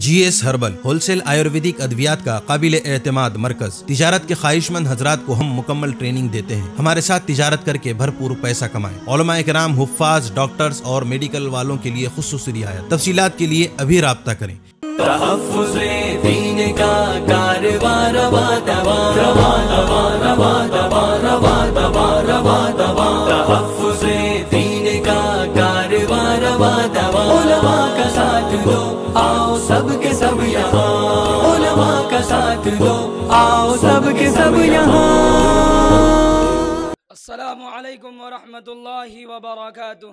جی S herbal wholesale ayurvedic ادویات کا قابل اعتماد مرکز تجارت کے خواہش مند حضرات کو ہم مکمل ٹریننگ دیتے ہیں ہمارے ساتھ تجارت کر کے بھرپور پیسہ کمائیں علماء اکرام حفاظ ڈاکٹرز اور میڈیکل والوں کے لیے خصوصی رعایت تفصیلات کے لیے ابھی رابطہ کریں السلام عليكم ورحمة الله وبركاته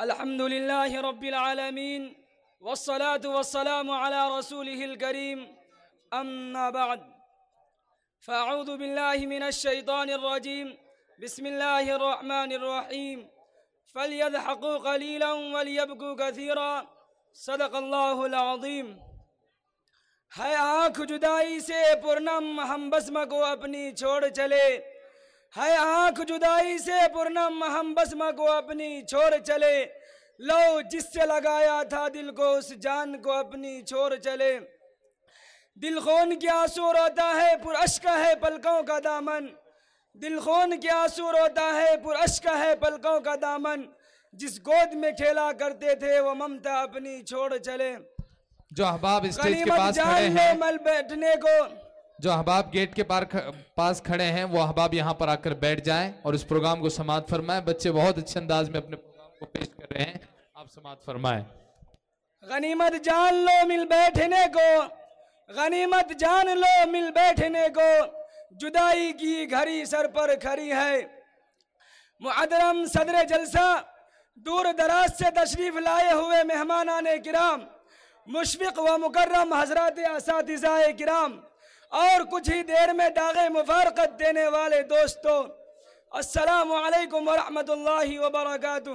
الحمد لله رب العالمين والصلاة والسلام على رسوله الكريم أما بعد فأعوذ بالله من الشيطان الرجيم بسم الله الرحمن الرحيم فليضحكوا قليلا وليبكوا كثيرا صدق الله العظيم ہے آنکھ جدائی سے پرنم ہم بسم کو اپنی چھوڑ چلے ہے آنکھ جدائی سے پرنم ہم بسم کو اپنی چھوڑ چلے لو جس سے لگایا تھا دل کو اس جان کو اپنی چھوڑ چلے دل خون کے آنسر ہوتا ہے پر اشک ہے پلکوں کا دامن دل خون کے آنسر ہوتا ہے پر اشک ہے پلکوں کا دامن جس گود میں کھیلا کرتے تھے وہ ممتا اپنی چھوڑ چلے جو احباب اسٹیج کے پاس بیٹھنے کو جو احباب گیٹ کے پاس کھڑے ہیں وہ احباب یہاں پر آ کر بیٹھ جائیں اور اس پروگرام کو سماعت فرمائیں بچے بہت اچھے انداز میں اپنے پروگرام کو پیش کر رہے ہیں آپ سماعت فرمائیں غنیمت جان لو مل بیٹھنے کو غنیمت جان لو مل بیٹھنے کو جدائی کی گھڑی سر پر کھڑی ہے معدرم صدر جلسہ دور دراز سے تشریف لائے ہوئے مہمان آنے کرام مشفق و مکرم حضرات اساتذہ کرام اور کچھ ہی دیر میں داغ مفارقت دینے والے دوستو السلام علیکم ورحمۃ اللہ وبرکاتہ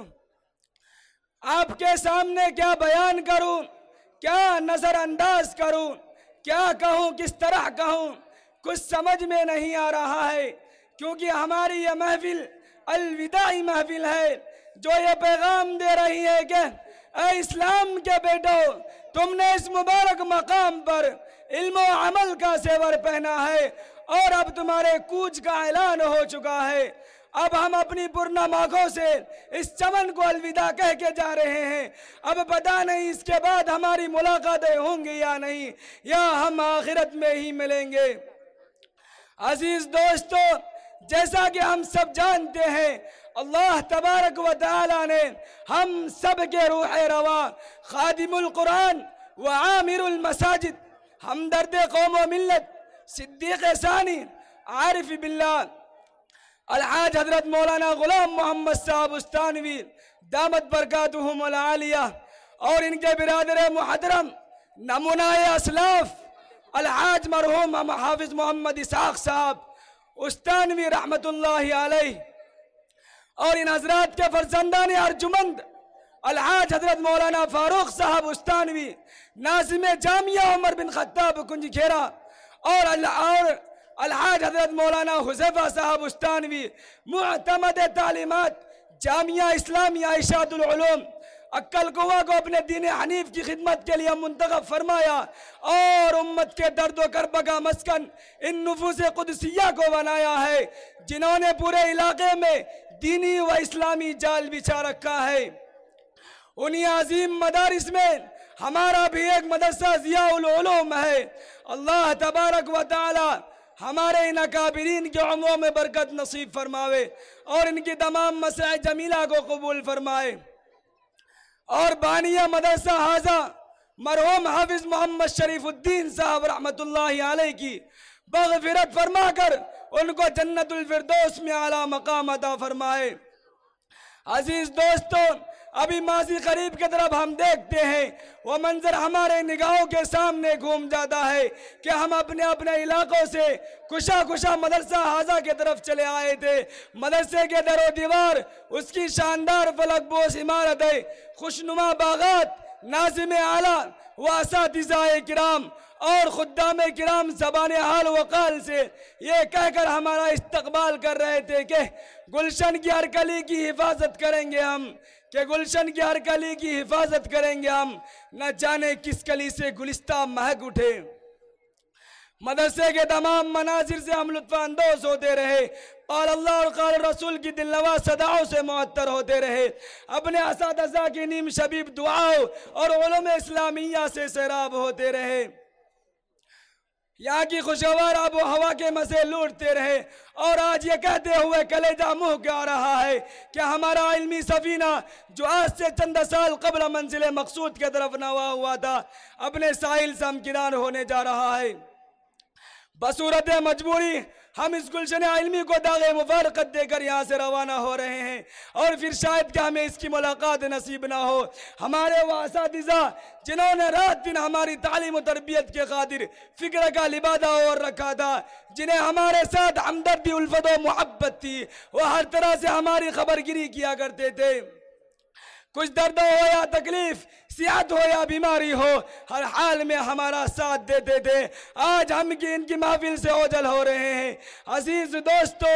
آپ کے سامنے کیا بیان کروں کیا نظر انداز کروں کیا کہوں کس طرح کہوں کچھ سمجھ میں نہیں آ رہا ہے کیونکہ ہماری یہ محفل الوداعی محفل ہے جو یہ پیغام دے رہی ہے کہ اے اسلام کے بیٹو تم نے اس مبارک مقام پر علم و عمل کا سیور پہنا ہے اور اب تمہارے کوچ کا اعلان ہو چکا ہے اب ہم اپنی سے اس چمن کو الوداع کے جا رہے ہیں اب پتا نہیں اس کے بعد ہماری ملاقاتیں ہوں گی یا نہیں یا ہم آخرت میں ہی ملیں گے عزیز دوستو جیسا کہ ہم سب جانتے ہیں اللہ تبارک و تعالی نے ہم سب کے روح روا خادم القرآن و و عامر المساجد ہمدرد قوم ملت صدیق ثانی عارف باللہ الحاج حضرت مولانا غلام محمد صاحب استانوی دامت برکاتہم العالیہ اور ان کے برادر محترم نمونہ اسلاف الحاج مرحوم حافظ محمد اسحاق صاحب استانوی رحمت اللہ علیہ اور ان حضرات کے فرزندان ارجمند الحاج حضرت مولانا فاروق صاحب استانوی ناظم جامعہ عمر بن خطاب کنج کھیرا اور الحاج حضرت مولانا حزیفہ صاحب استانوی معتمد تعلیمات جامعہ اسلامی عائشات العلوم اکل کوہ کو اپنے دین حنیف کی خدمت کے لئے منتخب فرمایا اور امت کے درد و کا مسکن ان نفوس قدسیہ کو بنایا ہے جنہوں نے پورے علاقے میں دینی و اسلامی جال بچھا رکھا ہے انہی عظیم مدارس میں ہمارا بھی ایک مدرسہ ضیاء العلوم ہے اللہ تبارک و تعالی ہمارے ان اکابرین کے عمروں میں برکت نصیب فرماوے اور ان کی تمام مسئلہ جمیلہ کو قبول فرمائے اور بانیہ مدرسہ حاضر مرحوم حافظ محمد شریف الدین صاحب رحمت اللہ علیہ کی بغفرت فرما کر ان کو جنت الفردوس میں عالی مقام عطا فرمائے عزیز دوستو ابھی ماضی قریب کے طرف ہم دیکھتے ہیں وہ منظر ہمارے نگاہوں کے سامنے گھوم جاتا ہے کہ ہم اپنے اپنے علاقوں سے کشا کشا مدرسہ حاضر کے طرف چلے آئے تھے مدرسے کے در و دیوار اس کی شاندار فلک بوس عمارت ہے خوشنما باغات ناظم اعلیٰ واسا دیزائے کرام اور خدام کرام زبان حال وقال سے یہ کہہ کر ہمارا استقبال کر رہے تھے کہ گلشن کی ہر کلی کی حفاظت کریں گے ہم ہر کلی کی حفاظت کریں گے ہم نہ جانے کس کلی سے گلستہ اٹھے مدرسے کے تمام مناظر سے ہم لطف اندوز ہوتے رہے اور اللہ اور قال رسول کی دل نواز صداؤں سے معتر ہوتے رہے اپنے اساتذہ کی نیم شبیب دعاؤں اور علم اسلامیہ سے سیراب ہوتے رہے یہاں کی خوشگوار آب و ہوا کے مزے لوٹتے رہے اور آج یہ کہتے ہوئے آ رہا ہے کہ ہمارا علمی سفینہ جو آج سے چند سال قبل منزل مقصود کے طرف نوا ہوا تھا اپنے ساحل سمکنان ہونے جا رہا ہے بصورت مجبوری ہم اس گلشن علمی کو داغے مبارکت دے کر یہاں سے روانہ ہو رہے ہیں اور پھر شاید کہ ہمیں اس کی ملاقات نصیب نہ ہو ہمارے وہ اساتذہ جنہوں نے رات دن ہماری تعلیم و تربیت کے خاطر فکر کا لبادہ اور رکھا تھا جنہیں ہمارے ساتھ ہمدردی الفت و محبت تھی وہ ہر طرح سے ہماری خبر گیری کیا کرتے تھے کچھ درد ہو یا تکلیف سیاحت ہو یا بیماری ہو ہر حال میں ہمارا ساتھ دیتے تھے آج ہم کی ان کی محفل سے اوجل ہو رہے ہیں عزیز دوستو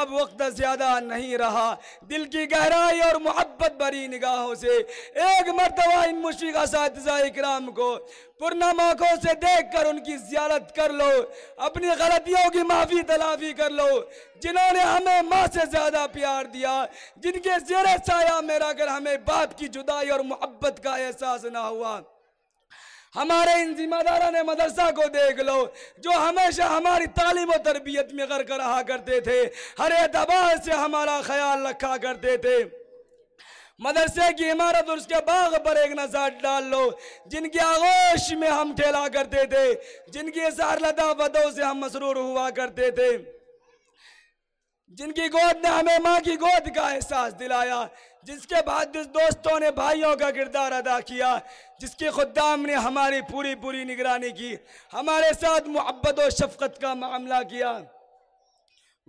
اب وقت زیادہ نہیں رہا دل کی گہرائی اور محبت بری نگاہوں سے ایک مرتبہ ان مشقہ اساتذہ کرام کو پرنم آنکھوں سے دیکھ کر ان کی زیارت کر لو اپنی غلطیوں کی معافی تلافی کر لو جنہوں نے ہمیں ماں سے زیادہ پیار دیا جن کے زیر سایہ میں رہ کر ہمیں باپ کی جدائی اور محبت کا احساس نہ ہوا ہمارے ان ذمہ داران مدرسہ کو دیکھ لو جو ہمیشہ ہماری تعلیم و تربیت میں غرق رہا کرتے تھے ہر اعتبار سے ہمارا خیال رکھا کرتے تھے مدرسے کی عمارت اور اس کے باغ پر ایک نظر ڈال لو جن کی آغوش میں ہم ٹھیلا کرتے تھے جن کی سار لدا ودوں سے ہم مسرور ہوا کرتے تھے جن کی گود نے ہمیں ماں کی گود کا احساس دلایا جس کے بعد دوستوں نے بھائیوں کا کردار ادا کیا جس کی خدام نے ہماری پوری پوری نگرانی کی ہمارے ساتھ محبت و شفقت کا معاملہ کیا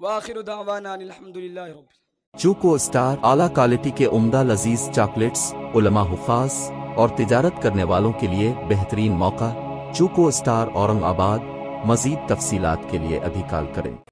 واخر دعوانا الحمدللہ رب چوکو اسٹار اعلیٰ کوالٹی کے عمدہ لذیذ چاکلیٹس علماء حفاظ اور تجارت کرنے والوں کے لیے بہترین موقع چوکو اسٹار اورنگ آباد مزید تفصیلات کے لیے ابھی کال کریں